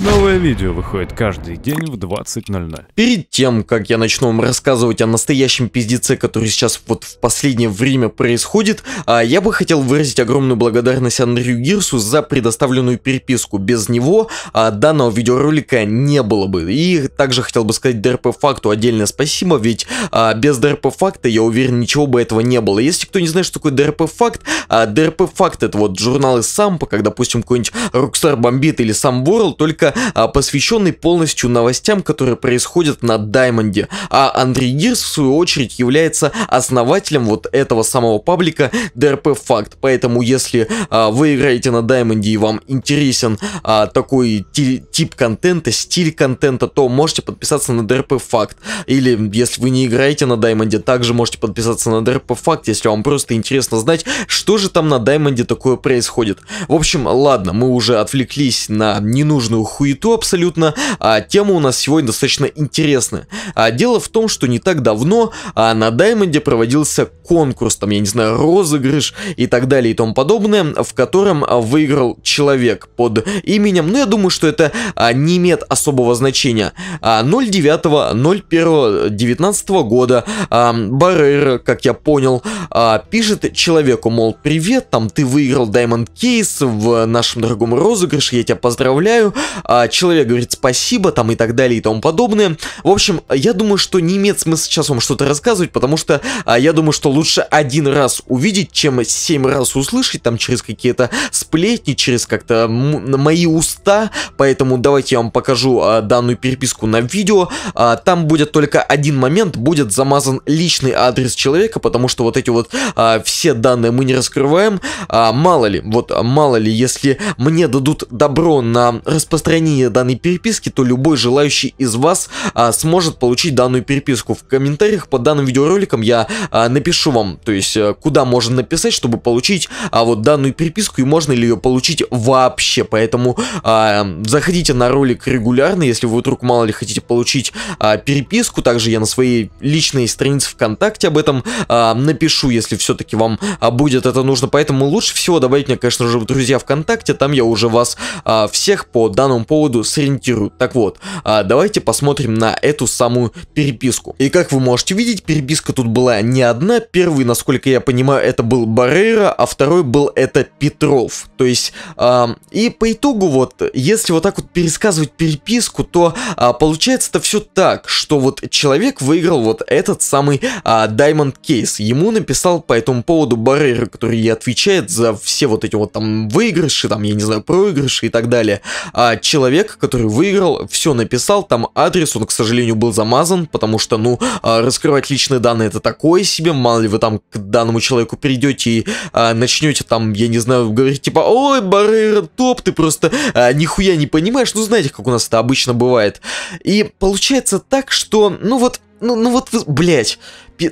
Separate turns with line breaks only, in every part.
Новое видео выходит каждый день в 20.00. Перед тем, как я начну вам рассказывать о настоящем пиздеце, который сейчас вот в последнее время происходит, а, я бы хотел выразить огромную благодарность Андрею Гирсу за предоставленную переписку. Без него а, данного видеоролика не было бы. И также хотел бы сказать ДРП Факту отдельное спасибо, ведь а, без ДРП Факта, я уверен, ничего бы этого не было. Если кто не знает, что такое ДРП Факт, ДРП Факт это вот журналы Сампа, когда, допустим, какой-нибудь Rockstar бомбит или Сам World, только выпуска, посвященный полностью новостям, которые происходят на Даймонде. А Андрей Гирс, в свою очередь, является основателем вот этого самого паблика DRP Fact. Поэтому, если а, вы играете на Даймонде и вам интересен а, такой тип контента, стиль контента, то можете подписаться на DRP Fact. Или, если вы не играете на Даймонде, также можете подписаться на DRP Fact, если вам просто интересно знать, что же там на Даймонде такое происходит. В общем, ладно, мы уже отвлеклись на ненужную хуету абсолютно, а тема у нас сегодня достаточно интересная. А дело в том, что не так давно а на Даймонде проводился конкурс, там, я не знаю, розыгрыш и так далее и тому подобное, в котором а, выиграл человек под именем, ну я думаю, что это а, не имеет особого значения, а, 09.01.19 года а, Баррера, как я понял, а, пишет человеку, мол, привет, там ты выиграл Даймонд Кейс в нашем дорогом розыгрыше, я тебя поздравляю, а, человек говорит спасибо, там и так далее и тому подобное. В общем, я думаю, что не имеет смысла сейчас вам что-то рассказывать, потому что а, я думаю, что лучше один раз увидеть, чем семь раз услышать, там через какие-то сплетни, через как-то мои уста, поэтому давайте я вам покажу а, данную переписку на видео, а, там будет только один момент, будет замазан личный адрес человека, потому что вот эти вот а, все данные мы не раскрываем, а, мало ли, вот мало ли, если мне дадут добро на распространение распространения данной переписки, то любой желающий из вас а, сможет получить данную переписку. В комментариях под данным видеороликом я а, напишу вам, то есть э, куда можно написать, чтобы получить а, вот данную переписку и можно ли ее получить вообще. Поэтому а, заходите на ролик регулярно, если вы вдруг мало ли хотите получить а, переписку. Также я на своей личной странице ВКонтакте об этом а, напишу, если все-таки вам а, будет это нужно. Поэтому лучше всего добавить мне, конечно же, в друзья ВКонтакте, там я уже вас а, всех по данному этому поводу сориентируют. Так вот, а, давайте посмотрим на эту самую переписку. И как вы можете видеть, переписка тут была не одна. Первый, насколько я понимаю, это был Баррера, а второй был это Петров. То есть, а, и по итогу вот, если вот так вот пересказывать переписку, то а, получается это все так, что вот человек выиграл вот этот самый Diamond Case. Ему написал по этому поводу Баррера, который и отвечает за все вот эти вот там выигрыши, там, я не знаю, проигрыши и так далее. А человек, который выиграл, все написал, там адрес, он, к сожалению, был замазан, потому что, ну, а, раскрывать личные данные это такое себе, мало ли вы там к данному человеку придете и а, начнете там, я не знаю, говорить типа, ой, Баррера топ, ты просто а, нихуя не понимаешь, ну, знаете, как у нас это обычно бывает. И получается так, что, ну вот, ну, ну вот, блядь.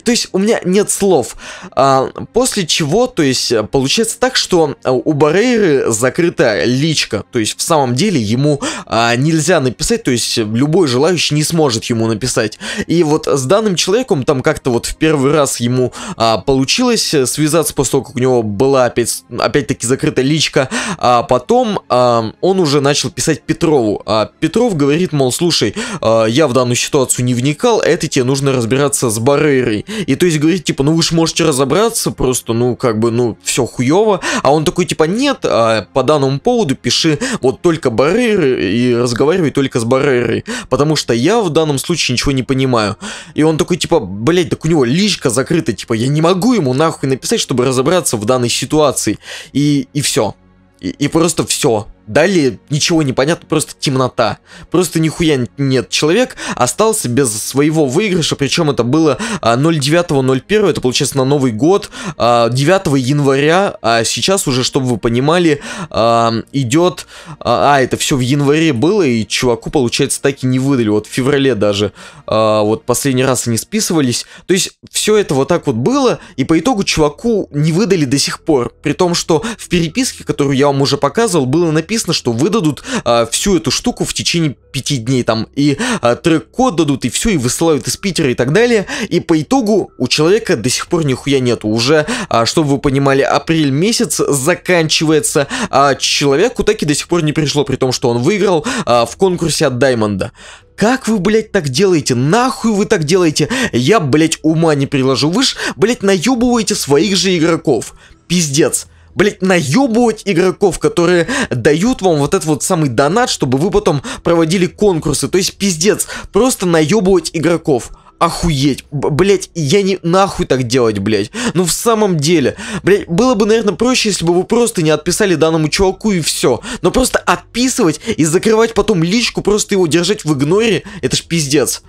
То есть у меня нет слов. А, после чего, то есть, э, получается так, что э, у Барейры закрыта личка. То есть, в самом деле, ему а, нельзя написать, то есть, любой желающий не сможет ему написать. И вот с данным человеком, там как-то вот в первый раз ему а, получилось связаться после того, как у него была опять, опять-таки закрыта личка. А потом а, он уже начал писать Петрову. А Петров говорит, мол, слушай, а, я в данную ситуацию не вникал, это тебе нужно разбираться с барьерой. И то есть говорит, типа, ну вы же можете разобраться, просто, ну, как бы, ну, все хуево. А он такой, типа, нет, а по данному поводу пиши вот только барьеры и разговаривай только с барьерой. Потому что я в данном случае ничего не понимаю. И он такой, типа, блять, так у него личка закрыта, типа, я не могу ему нахуй написать, чтобы разобраться в данной ситуации. И, и все. И, и просто все. Далее ничего не понятно, просто темнота. Просто нихуя нет. Человек остался без своего выигрыша, причем это было 09.01, а, это получается на Новый год, 9 а, января, а сейчас уже, чтобы вы понимали, а, идет... А, это все в январе было, и чуваку, получается, так и не выдали, вот в феврале даже. Вот последний раз они списывались. То есть все это вот так вот было, и по итогу чуваку не выдали до сих пор. При том, что в переписке, которую я вам уже показывал, было написано написано, что выдадут а, всю эту штуку в течение пяти дней там, и а, трек-код дадут, и все, и высылают из Питера и так далее, и по итогу у человека до сих пор нихуя нету, уже, а, чтобы вы понимали, апрель месяц заканчивается, а человеку так и до сих пор не пришло, при том, что он выиграл а, в конкурсе от Даймонда. Как вы, блядь, так делаете? Нахуй вы так делаете? Я, блядь, ума не приложу. Вы ж, блядь, наебываете своих же игроков. Пиздец блять, наебывать игроков, которые дают вам вот этот вот самый донат, чтобы вы потом проводили конкурсы. То есть, пиздец, просто наебывать игроков охуеть. Блять, я не нахуй так делать, блять. Ну в самом деле, блять, было бы, наверное, проще, если бы вы просто не отписали данному чуваку и все. Но просто отписывать и закрывать потом личку, просто его держать в игноре, это ж пиздец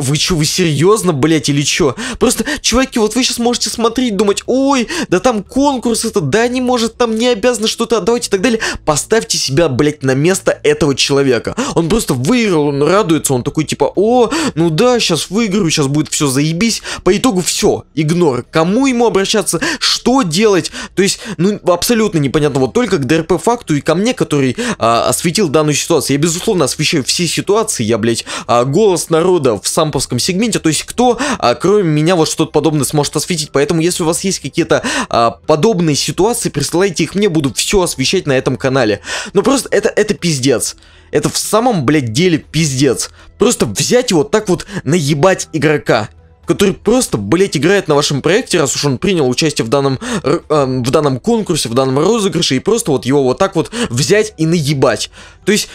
вы что, вы серьезно, блять или что? Просто, чуваки, вот вы сейчас можете смотреть, думать, ой, да там конкурс это, да не может, там не обязаны что-то отдавать и так далее. Поставьте себя, блять, на место этого человека. Он просто выиграл, он радуется, он такой типа, о, ну да, сейчас выиграю, сейчас будет все заебись. По итогу все, игнор. Кому ему обращаться, что делать? То есть, ну, абсолютно непонятно. Вот только к ДРП факту и ко мне, который а, осветил данную ситуацию. Я, безусловно, освещаю все ситуации, я, блять, а, голос народа в самом самповском сегменте, то есть кто, а, кроме меня, вот что-то подобное сможет осветить. Поэтому, если у вас есть какие-то а, подобные ситуации, присылайте их мне, буду все освещать на этом канале. Но ну, просто это, это пиздец. Это в самом, блядь, деле пиздец. Просто взять его так вот наебать игрока который просто, блядь, играет на вашем проекте, раз уж он принял участие в данном, э, в данном конкурсе, в данном розыгрыше, и просто вот его вот так вот взять и наебать. То есть,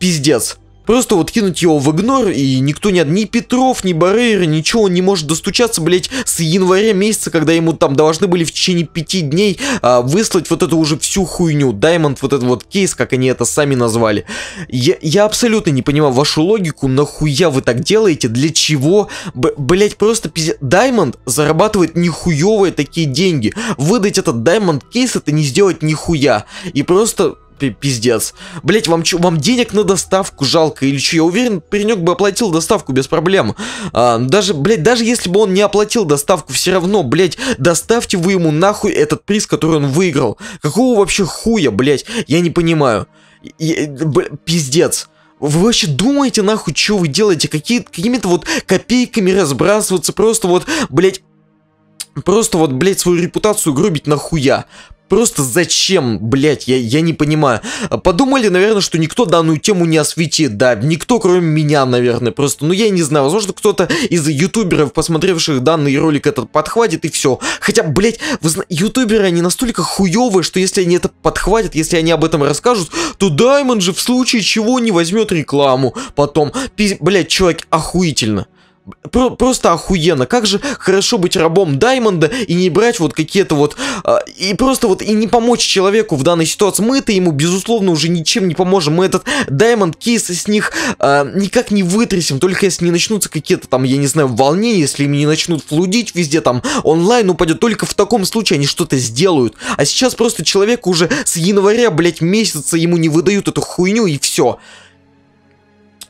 пиздец. Просто вот кинуть его в игнор, и никто не... Ни Петров, ни Барейр, ничего, он не может достучаться, блять, с января месяца, когда ему там должны были в течение пяти дней а, выслать вот эту уже всю хуйню. Даймонд, вот этот вот кейс, как они это сами назвали. Я, я абсолютно не понимаю вашу логику, нахуя вы так делаете, для чего? Б, блять, просто пиздец. Даймонд зарабатывает нихуевые такие деньги. Выдать этот Даймонд кейс, это не сделать нихуя. И просто пиздец. Блять, вам чё, вам денег на доставку жалко или что? Я уверен, паренек бы оплатил доставку без проблем. А, даже, блять, даже если бы он не оплатил доставку, все равно, блять, доставьте вы ему нахуй этот приз, который он выиграл. Какого вообще хуя, блять? Я не понимаю. Я, бля, пиздец. Вы вообще думаете, нахуй, что вы делаете? Какие, какими-то вот копейками разбрасываться, просто вот, блять, Просто вот, блять свою репутацию грубить нахуя. Просто зачем, блять, я, я не понимаю. Подумали, наверное, что никто данную тему не осветит, да, никто, кроме меня, наверное, просто, ну я не знаю, возможно, кто-то из ютуберов, посмотревших данный ролик этот, подхватит и все. Хотя, блять, вы зна... ютуберы, они настолько хуёвые, что если они это подхватят, если они об этом расскажут, то Даймон же в случае чего не возьмет рекламу потом. Пиз... Блядь, человек, охуительно. Про просто охуенно. Как же хорошо быть рабом Даймонда и не брать вот какие-то вот... Э, и просто вот и не помочь человеку в данной ситуации. Мы-то ему, безусловно, уже ничем не поможем. Мы этот Даймонд Кейс из них э, никак не вытрясем. Только если не начнутся какие-то там, я не знаю, волнения, если им не начнут флудить везде там, онлайн упадет. Только в таком случае они что-то сделают. А сейчас просто человеку уже с января, блять, месяца ему не выдают эту хуйню и все.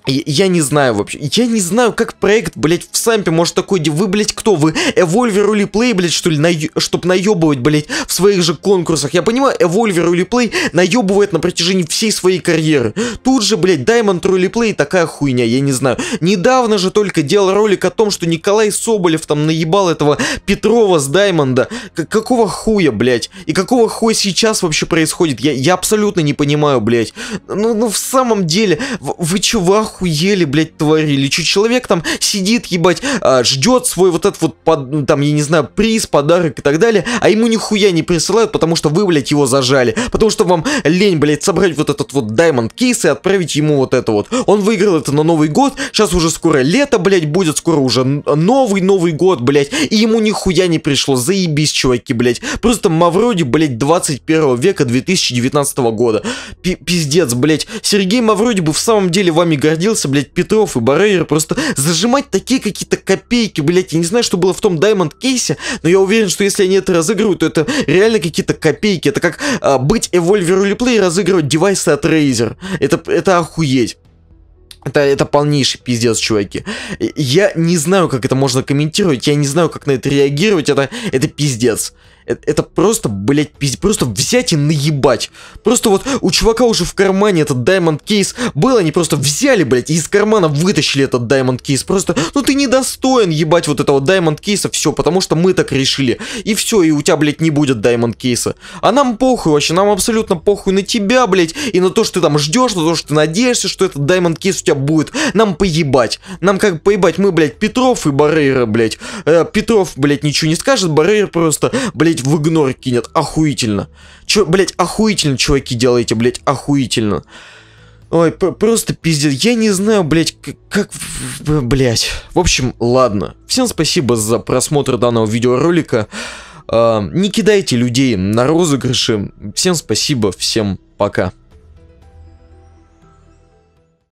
Я не знаю вообще. Я не знаю, как проект, блять, в сампе может такой... Вы, блять, кто? Вы Эвольвер или Play, блядь, что ли, на... чтоб наебывать, блять, в своих же конкурсах. Я понимаю, Эвольвер или Play наебывает на протяжении всей своей карьеры. Тут же, блять, Diamond Rally Play такая хуйня, я не знаю. Недавно же только делал ролик о том, что Николай Соболев там наебал этого Петрова с Даймонда. К какого хуя, блять, И какого хуя сейчас вообще происходит? Я, я абсолютно не понимаю, блять. Ну, ну в самом деле, вы, вы чё, охуели, блядь, творили? Че, человек там сидит, ебать, а, ждет свой вот этот вот, под, ну, там, я не знаю, приз, подарок и так далее, а ему нихуя не присылают, потому что вы, блядь, его зажали. Потому что вам лень, блядь, собрать вот этот вот даймонд кейс и отправить ему вот это вот. Он выиграл это на Новый год, сейчас уже скоро лето, блядь, будет, скоро уже новый Новый год, блядь, и ему нихуя не пришло, заебись, чуваки, блядь. Просто Мавроди, блядь, 21 века 2019 года. П пиздец, блядь. Сергей Мавроди бы в самом деле вами гордился, садился, блядь, Петров и Барейер просто зажимать такие какие-то копейки, блядь. Я не знаю, что было в том даймонд кейсе, но я уверен, что если они это разыгрывают, то это реально какие-то копейки. Это как а, быть Evolver Replay и разыгрывать девайсы от Razer. Это, это охуеть. Это, это полнейший пиздец, чуваки. Я не знаю, как это можно комментировать, я не знаю, как на это реагировать, это, это пиздец. Э, это просто, блядь, пиздец. Просто взять и наебать. Просто вот у чувака уже в кармане этот Diamond Кейс был, они просто взяли, блядь, и из кармана вытащили этот Diamond Кейс. Просто, ну ты недостоин ебать вот этого Diamond Кейса, все, потому что мы так решили. И все, и у тебя, блядь, не будет Diamond Кейса. А нам похуй вообще, нам абсолютно похуй на тебя, блядь, и на то, что ты там ждешь, на то, что ты надеешься, что этот Diamond Кейс у тебя будет. Нам поебать. Нам как поебать, мы, блядь, Петров и Баррейра, блядь. Э, Петров, блядь, ничего не скажет, Баррейр просто, блядь, блядь, в игнор кинет, охуительно. Че, блядь, охуительно, чуваки, делаете, блядь, охуительно. Ой, просто пиздец. Я не знаю, блядь, как... Блядь. В общем, ладно. Всем спасибо за просмотр данного видеоролика. Э, не кидайте людей на розыгрыши. Всем спасибо, всем пока.